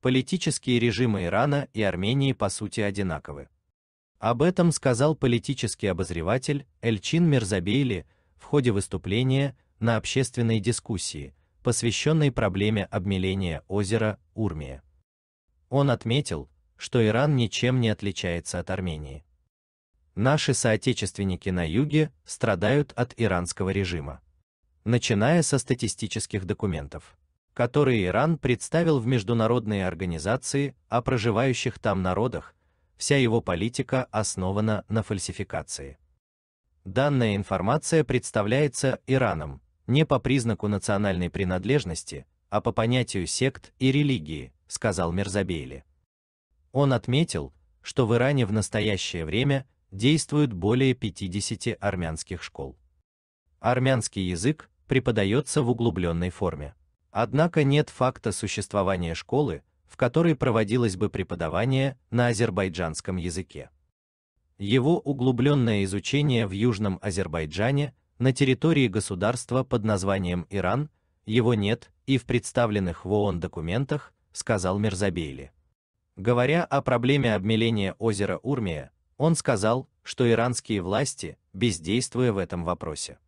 Политические режимы Ирана и Армении по сути одинаковы. Об этом сказал политический обозреватель Эльчин Мирзабейли в ходе выступления на общественной дискуссии, посвященной проблеме обмеления озера Урмия. Он отметил, что Иран ничем не отличается от Армении. Наши соотечественники на юге страдают от иранского режима. Начиная со статистических документов которые Иран представил в международные организации о проживающих там народах, вся его политика основана на фальсификации. Данная информация представляется Ираном не по признаку национальной принадлежности, а по понятию сект и религии, сказал Мирзабейли. Он отметил, что в Иране в настоящее время действуют более 50 армянских школ. Армянский язык преподается в углубленной форме. Однако нет факта существования школы, в которой проводилось бы преподавание на азербайджанском языке. Его углубленное изучение в Южном Азербайджане, на территории государства под названием Иран, его нет и в представленных в ООН документах, сказал Мирзабейли. Говоря о проблеме обмеления озера Урмия, он сказал, что иранские власти бездействуя в этом вопросе.